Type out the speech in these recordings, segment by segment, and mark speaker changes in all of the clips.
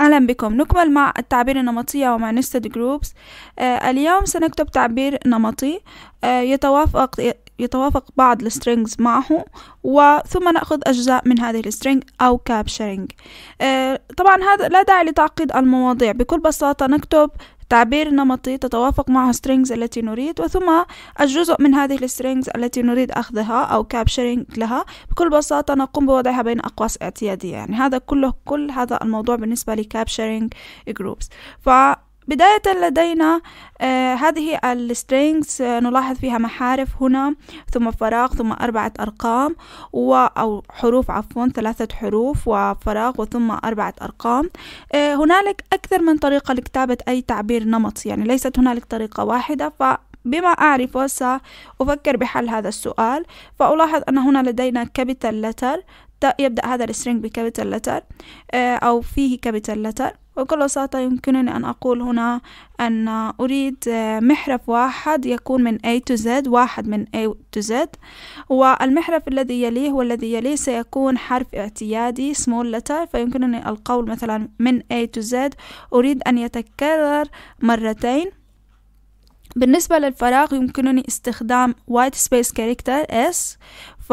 Speaker 1: أهلا بكم نكمل مع التعبير النمطية ومع نستد جروبس آه اليوم سنكتب تعبير نمطي آه يتوافق يتوافق بعض السترينجز معه وثم نأخذ أجزاء من هذه السترينج أو كابشرينج آه طبعا هذا لا داعي لتعقيد المواضيع بكل بساطة نكتب تعبير نمطي تتوافق معه strings التي نريد وثم الجزء من هذه strings التي نريد أخذها أو capturing لها بكل بساطة نقوم بوضعها بين أقواس اعتيادية يعني هذا كله كل هذا الموضوع بالنسبة ل capturing groups ف بداية لدينا آه، هذه السترينجز آه، نلاحظ فيها محارف هنا ثم فراغ ثم أربعة أرقام و أو حروف عفوا ثلاثة حروف وفراغ وثم أربعة أرقام آه، هنالك أكثر من طريقة لكتابة أي تعبير نمطي يعني ليست هنالك طريقة واحدة ف بما أعرفه سأفكر بحل هذا السؤال فألاحظ أن هنا لدينا كابيتال لتر يبدأ هذا السترينج بكابيتال لتر أو فيه كابيتال لتر وبكل بساطة يمكنني أن أقول هنا أن أريد آه، محرف واحد يكون من A to Z واحد من A to Z والمحرف الذي يليه والذي يليه سيكون حرف اعتيادي small letter فيمكنني القول مثلا من A to Z أريد أن يتكرر مرتين بالنسبة للفراغ يمكنني استخدام white space character S ف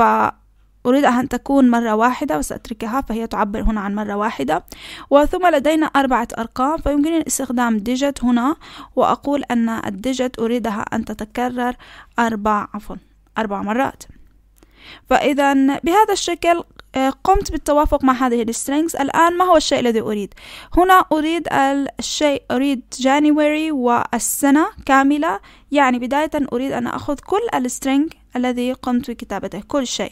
Speaker 1: أريد أن تكون مرة واحدة وسأتركها فهي تعبر هنا عن مرة واحدة وثم لدينا أربعة أرقام فيمكنني استخدام ديجت هنا وأقول أن الديجت أريدها أن تتكرر أربع عفوا أربع مرات فإذا بهذا الشكل آه، قمت بالتوافق مع هذه السترينجز الآن ما هو الشيء الذي أريد هنا أريد الشيء أريد جانيوري والسنة كاملة يعني بداية أريد أن أخذ كل السترينج الذي قمت بكتابته كل شيء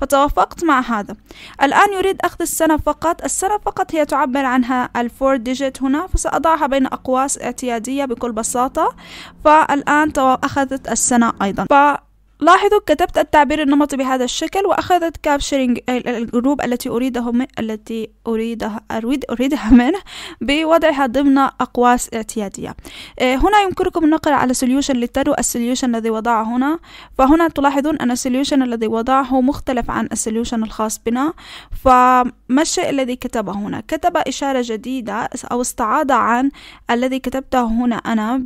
Speaker 1: فتوافقت مع هذا الآن يريد أخذ السنة فقط السنة فقط هي تعبر عنها الفور ديجيت هنا فسأضعها بين أقواس اعتيادية بكل بساطة فالآن أخذت السنة أيضا ف لاحظوا كتبت التعبير النمطي بهذا الشكل وأخذت كابشرينج الجروب التي أريده من التي أريدها أريد أريدها منه بوضعها ضمن أقواس اعتيادية آه، هنا يمكنكم النقر على سوليوشن للترو السوليوشن الذي وضعه هنا فهنا تلاحظون أن السوليوشن الذي وضعه مختلف عن السوليوشن الخاص بنا فما الشيء الذي كتبه هنا كتب إشارة جديدة أو استعاد عن الذي كتبته هنا أنا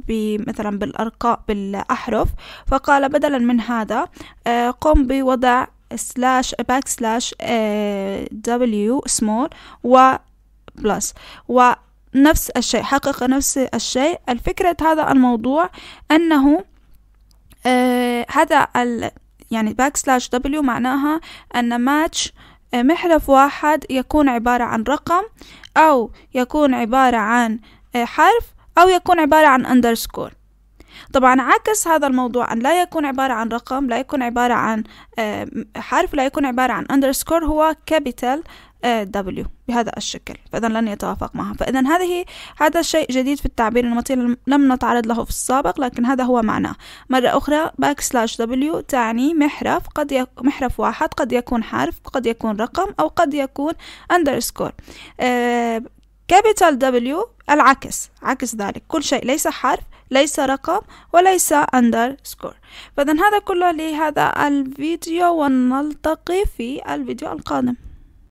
Speaker 1: مثلا بالأرقاء بالأحرف فقال بدلا من هذا هذا آه، قم بوضع سلاش باك سلاش دبليو سمول و بلس ونفس الشيء حقق نفس الشيء الفكرة هذا الموضوع أنه آه، هذا ال يعني باك سلاش دبليو معناها أن ماتش آه، محرف واحد يكون عبارة عن رقم أو يكون عبارة عن حرف أو يكون عبارة عن أندرسكور طبعا عكس هذا الموضوع أن لا يكون عبارة عن رقم لا يكون عبارة عن آه، حرف لا يكون عبارة عن underscore هو capital آه، W بهذا الشكل فإذا لن يتوافق معها فإذا هذه هذا شيء جديد في التعبير النمطي لم نتعرض له في السابق لكن هذا هو معناه مرة أخرى backslash W تعني محرف قد يك... محرف واحد قد يكون حرف قد يكون رقم أو قد يكون underscore كابيتال آه، دبليو العكس عكس ذلك كل شيء ليس حرف ليس رقم وليس underscore فإذا هذا كله لهذا الفيديو ونلتقي في الفيديو القادم